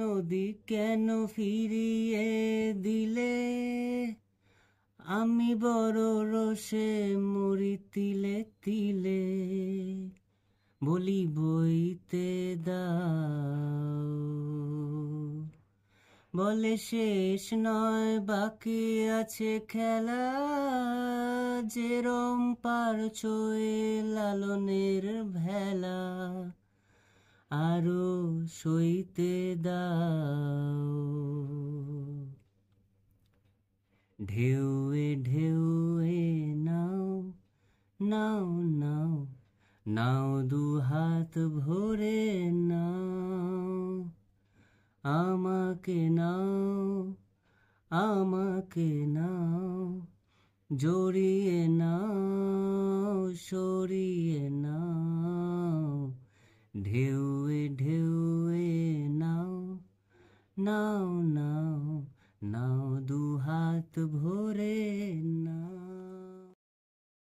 নদী কেন ফিরিয়ে দিলে আমি বড় রসে মরি তিলে তিলে বলি বইতে দাও বলে শেষ নয় বাকি আছে খেলা যেরম পার পারছো লালনের ভ্যা আরো সইতে দাও ঢেউয়ে ঢেউয়ে নাও নাও নাও নাও দু হাত ভরে নাও আমাকে নাও আমাকে নাও জড়িয়ে নাও সরিয়ে নাও ঢেউ नाउ नाउ नाउ दु हात भोरे